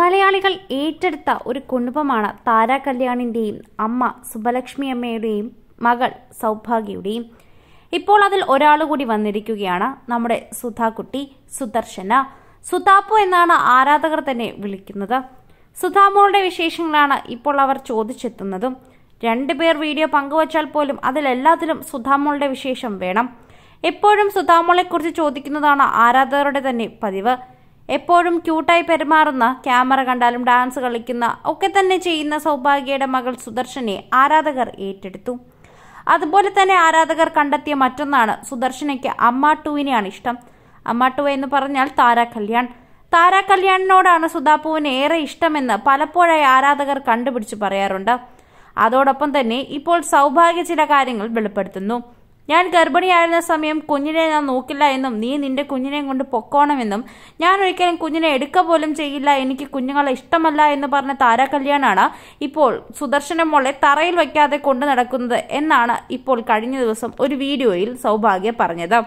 മലയാളികൾ ഏറ്റെടുത്ത ഒരു കുടുംബമാണ് താരാകല്യാണിൻ്റെയും അമ്മ സുബലക്ഷ്മി അമ്മയുടെയും മകൾ സൗഭാഗ്യയുടെയും ഇപ്പോൾ അതിൽ ഒരാൾ കൂടി വന്നിരിക്കുകയാണ് നമ്മുടെ സുധാകുട്ടി സുദർശന സുതാപ്പു എന്നാണ് ആരാധകർ തന്നെ വിളിക്കുന്നത് സുധാമോളുടെ വിശേഷങ്ങളാണ് ഇപ്പോൾ അവർ ചോദിച്ചെത്തുന്നതും രണ്ടുപേർ വീഡിയോ പങ്കുവച്ചാൽ പോലും അതിലെല്ലാത്തിലും സുധാമോളുടെ വിശേഷം വേണം എപ്പോഴും സുധാമോളെക്കുറിച്ച് ചോദിക്കുന്നതാണ് ആരാധകരുടെ തന്നെ പതിവ് എപ്പോഴും ക്യൂട്ടായി പെരുമാറുന്ന ക്യാമറ കണ്ടാലും ഡാൻസ് കളിക്കുന്ന ഒക്കെ തന്നെ ചെയ്യുന്ന സൗഭാഗ്യയുടെ മകൾ സുദർശനെ ആരാധകർ ഏറ്റെടുത്തു അതുപോലെ തന്നെ ആരാധകർ കണ്ടെത്തിയ മറ്റൊന്നാണ് സുദർശനയ്ക്ക് അമ്മ ഇഷ്ടം അമ്മ ടു എന്ന് പറഞ്ഞാൽ താര കല്യാൺ താര കല്യാണിനോടാണ് സുധാപ്പുവിന് ഏറെ ഇഷ്ടമെന്ന് പലപ്പോഴായി ആരാധകർ കണ്ടുപിടിച്ച് പറയാറുണ്ട് അതോടൊപ്പം തന്നെ ഇപ്പോൾ സൗഭാഗ്യ ചില കാര്യങ്ങൾ വെളിപ്പെടുത്തുന്നു ഞാൻ ഗർഭിണിയായിരുന്ന സമയം കുഞ്ഞിനെ ഞാൻ നോക്കില്ല എന്നും നീ നിന്റെ കുഞ്ഞിനെ കൊണ്ട് പൊക്കോണമെന്നും ഞാൻ ഒരിക്കലും കുഞ്ഞിനെ എടുക്ക പോലും ചെയ്യില്ല എനിക്ക് കുഞ്ഞുങ്ങളെ ഇഷ്ടമല്ല എന്ന് പറഞ്ഞ താരാകല്യാണാണ് ഇപ്പോൾ സുദർശന മോളെ തറയിൽ വയ്ക്കാതെ കൊണ്ടു നടക്കുന്നത് എന്നാണ് ഇപ്പോൾ കഴിഞ്ഞ ദിവസം ഒരു വീഡിയോയിൽ സൗഭാഗ്യ പറഞ്ഞത്